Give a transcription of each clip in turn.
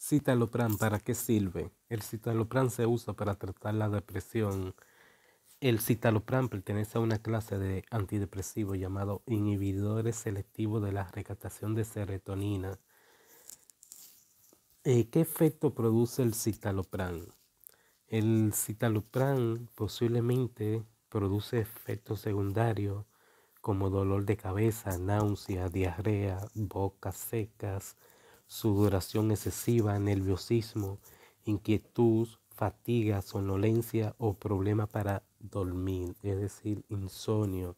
Citalopram, ¿para qué sirve? El citalopram se usa para tratar la depresión. El citalopram pertenece a una clase de antidepresivos llamado inhibidores selectivos de la recatación de serotonina. Eh, ¿Qué efecto produce el citalopram? El citalopram posiblemente produce efectos secundarios como dolor de cabeza, náuseas, diarrea, bocas secas, duración excesiva, nerviosismo, inquietud, fatiga, somnolencia o problema para dormir, es decir, insomnio.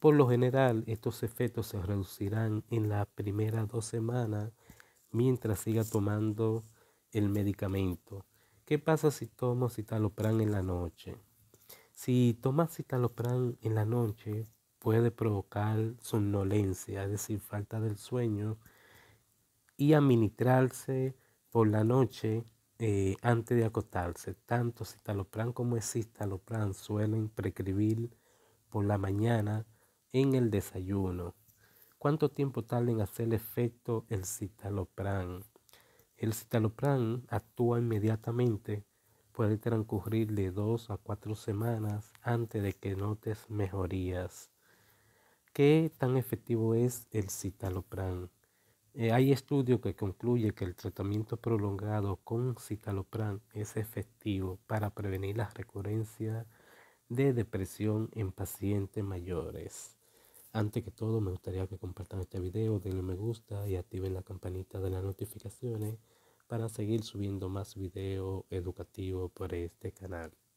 Por lo general, estos efectos se reducirán en las primeras dos semanas mientras siga tomando el medicamento. ¿Qué pasa si tomo citaloprán en la noche? Si tomas citaloprán en la noche, puede provocar somnolencia, es decir, falta del sueño y administrarse por la noche eh, antes de acostarse. Tanto citalopran como citaloprán suelen prescribir por la mañana en el desayuno. ¿Cuánto tiempo tarda en hacer efecto el citalopram? El citalopram actúa inmediatamente, puede transcurrir de dos a cuatro semanas antes de que notes mejorías. ¿Qué tan efectivo es el citalopram? Eh, hay estudios que concluyen que el tratamiento prolongado con citalopram es efectivo para prevenir la recurrencia de depresión en pacientes mayores. Antes que todo, me gustaría que compartan este video, denle me gusta y activen la campanita de las notificaciones para seguir subiendo más videos educativos por este canal.